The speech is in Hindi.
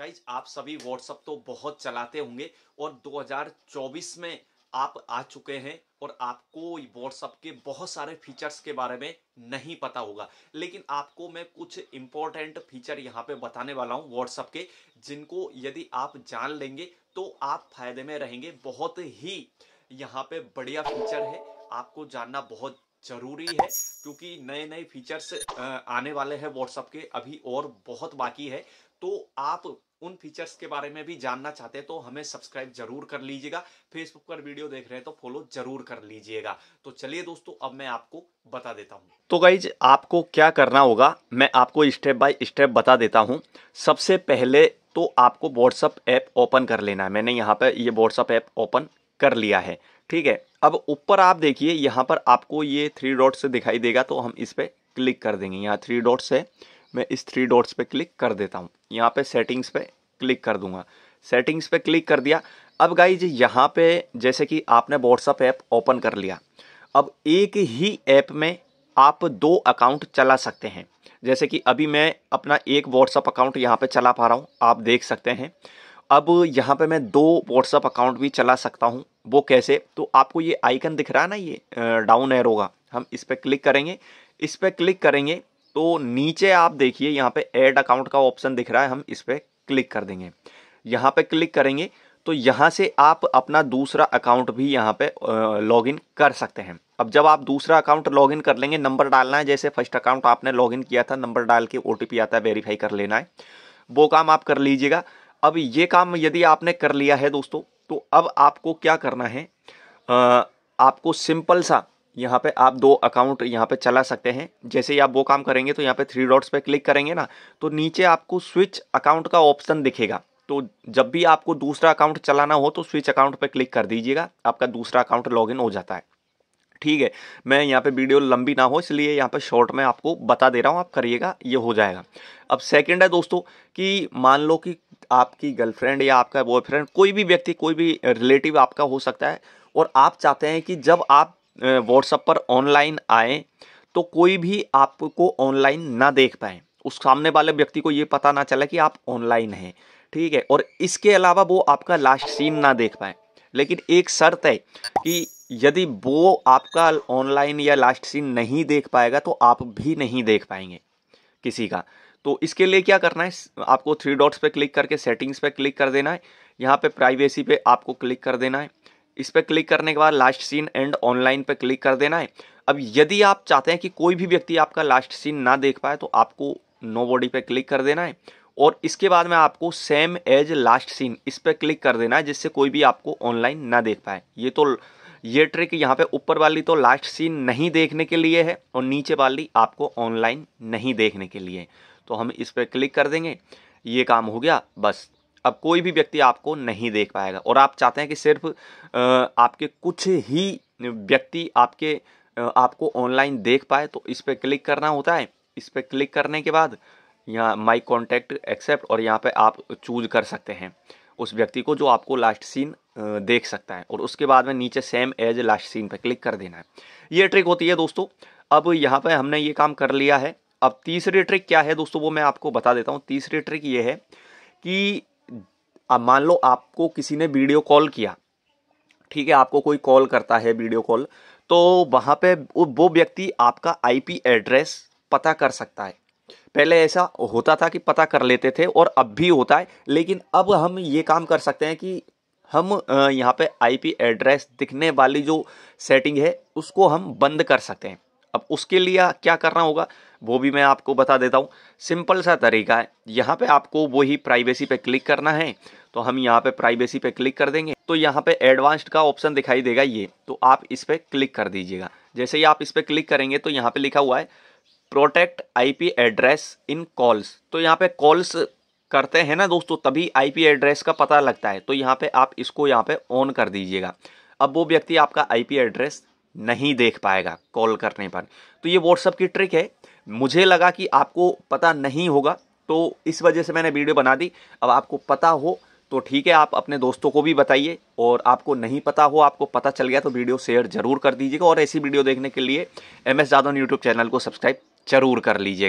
गाइज आप सभी व्हाट्सअप तो बहुत चलाते होंगे और 2024 में आप आ चुके हैं और आपको व्हाट्सअप के बहुत सारे फीचर्स के बारे में नहीं पता होगा लेकिन आपको मैं कुछ इम्पोर्टेंट फीचर यहाँ पे बताने वाला हूँ व्हाट्सअप के जिनको यदि आप जान लेंगे तो आप फायदे में रहेंगे बहुत ही यहाँ पे बढ़िया फीचर है आपको जानना बहुत जरूरी है क्योंकि नए नए फीचर्स आने वाले हैं व्हाट्सअप के अभी और बहुत बाकी है तो आप उन फीचर्स के बारे में भी जानना चाहते हैं तो हमें सब्सक्राइब जरूर कर लीजिएगा फेसबुक पर वीडियो देख रहे हैं तो फॉलो जरूर कर लीजिएगा तो चलिए दोस्तों अब मैं आपको बता देता हूँ तो गाइज आपको क्या करना होगा मैं आपको स्टेप बाय स्टेप बता देता हूँ सबसे पहले तो आपको व्हाट्सअप ऐप ओपन कर लेना है मैंने यहाँ पर ये व्हाट्सअप ऐप ओपन कर लिया है ठीक है अब ऊपर आप देखिए यहाँ पर आपको ये थ्री डॉट्स दिखाई देगा तो हम इस पर क्लिक कर देंगे यहाँ थ्री डॉट्स है मैं इस थ्री डॉट्स पे क्लिक कर देता हूँ यहाँ पे सेटिंग्स पे क्लिक कर दूंगा सेटिंग्स पे क्लिक कर दिया अब गाइज यहाँ पे जैसे कि आपने व्हाट्सअप ऐप ओपन कर लिया अब एक ही ऐप में आप दो अकाउंट चला सकते हैं जैसे कि अभी मैं अपना एक व्हाट्सअप अकाउंट यहाँ पे चला पा रहा हूँ आप देख सकते हैं अब यहाँ पे मैं दो व्हाट्सअप अकाउंट भी चला सकता हूँ वो कैसे तो आपको ये आइकन दिख रहा है ना ये डाउन एयर होगा हम इस पर क्लिक करेंगे इस पर क्लिक करेंगे तो नीचे आप देखिए यहाँ पे एड अकाउंट का ऑप्शन दिख रहा है हम इस पर क्लिक कर देंगे यहाँ पे क्लिक करेंगे तो यहाँ से आप अपना दूसरा अकाउंट भी यहाँ पे लॉगिन कर सकते हैं अब जब आप दूसरा अकाउंट लॉगिन कर लेंगे नंबर डालना है जैसे फर्स्ट अकाउंट आपने लॉगिन किया था नंबर डाल के ओ आता है वेरीफाई कर लेना है वो काम आप कर लीजिएगा अब ये काम यदि आपने कर लिया है दोस्तों तो अब आपको क्या करना है आ, आपको सिंपल सा यहाँ पे आप दो अकाउंट यहाँ पे चला सकते हैं जैसे ही आप वो काम करेंगे तो यहाँ पे थ्री डॉट्स पे क्लिक करेंगे ना तो नीचे आपको स्विच अकाउंट का ऑप्शन दिखेगा तो जब भी आपको दूसरा अकाउंट चलाना हो तो स्विच अकाउंट पे क्लिक कर दीजिएगा आपका दूसरा अकाउंट लॉगिन हो जाता है ठीक है मैं यहाँ पे वीडियो लंबी ना हो इसलिए यहाँ पे शॉर्ट में आपको बता दे रहा हूँ आप करिएगा ये हो जाएगा अब सेकंड है दोस्तों कि मान लो कि आपकी गर्लफ्रेंड या आपका बॉयफ्रेंड कोई भी व्यक्ति कोई भी रिलेटिव आपका हो सकता है और आप चाहते हैं कि जब आप व्हाट्सअप पर ऑनलाइन आए तो कोई भी आपको ऑनलाइन ना देख पाए उस सामने वाले व्यक्ति को ये पता ना चला कि आप ऑनलाइन हैं ठीक है और इसके अलावा वो आपका लास्ट सीन ना देख पाए लेकिन एक शर्त है कि यदि वो आपका ऑनलाइन या लास्ट सीन नहीं देख पाएगा तो आप भी नहीं देख पाएंगे किसी का तो इसके लिए क्या करना है आपको थ्री डॉट्स पे क्लिक करके सेटिंग्स पे क्लिक कर देना है यहाँ पे प्राइवेसी पे आपको क्लिक कर देना है इस पर क्लिक करने के बाद लास्ट सीन एंड ऑनलाइन पर क्लिक कर देना है अब यदि आप चाहते हैं कि कोई भी व्यक्ति आपका लास्ट सीन ना देख पाए तो आपको नो बॉडी पर क्लिक कर देना है और इसके बाद में आपको सेम एज लास्ट सीन इस पर क्लिक कर देना है जिससे कोई भी आपको ऑनलाइन ना देख पाए ये तो ये ट्रिक यहाँ पे ऊपर वाली तो लास्ट सीन नहीं देखने के लिए है और नीचे वाली आपको ऑनलाइन नहीं देखने के लिए तो हम इस पर क्लिक कर देंगे ये काम हो गया बस अब कोई भी व्यक्ति आपको नहीं देख पाएगा और आप चाहते हैं कि सिर्फ आपके कुछ ही व्यक्ति आपके आपको ऑनलाइन देख पाए तो इस पर क्लिक करना होता है इस पर क्लिक करने के बाद यहाँ माई कॉन्टैक्ट एक्सेप्ट और यहाँ पे आप चूज कर सकते हैं उस व्यक्ति को जो आपको लास्ट सीन देख सकता है और उसके बाद में नीचे सेम एज लास्ट सीन पर क्लिक कर देना है ये ट्रिक होती है दोस्तों अब यहाँ पर हमने ये काम कर लिया है अब तीसरी ट्रिक क्या है दोस्तों वो मैं आपको बता देता हूँ तीसरी ट्रिक ये है कि अब मान लो आपको किसी ने वीडियो कॉल किया ठीक है आपको कोई कॉल करता है वीडियो कॉल तो वहाँ पे वो व्यक्ति आपका आईपी एड्रेस पता कर सकता है पहले ऐसा होता था कि पता कर लेते थे और अब भी होता है लेकिन अब हम ये काम कर सकते हैं कि हम यहाँ पे आईपी एड्रेस दिखने वाली जो सेटिंग है उसको हम बंद कर सकते हैं अब उसके लिए क्या करना होगा वो भी मैं आपको बता देता हूँ सिंपल सा तरीका है यहाँ पे आपको वही प्राइवेसी पे क्लिक करना है तो हम यहाँ पे प्राइवेसी पे क्लिक कर देंगे तो यहाँ पे एडवांस्ड का ऑप्शन दिखाई देगा ये तो आप इस पर क्लिक कर दीजिएगा जैसे ही आप इस पर क्लिक करेंगे तो यहाँ पे लिखा हुआ है protect IP address in calls तो यहाँ पे कॉल्स करते हैं ना दोस्तों तभी आईपी एड्रेस का पता लगता है तो यहाँ पर आप इसको यहाँ पर ऑन कर दीजिएगा अब वो व्यक्ति आपका आई एड्रेस नहीं देख पाएगा कॉल करने पर तो ये व्हाट्सअप की ट्रिक है मुझे लगा कि आपको पता नहीं होगा तो इस वजह से मैंने वीडियो बना दी अब आपको पता हो तो ठीक है आप अपने दोस्तों को भी बताइए और आपको नहीं पता हो आपको पता चल गया तो वीडियो शेयर जरूर कर दीजिएगा और ऐसी वीडियो देखने के लिए M S Yadav YouTube channel को सब्सक्राइब जरूर कर लीजिएगा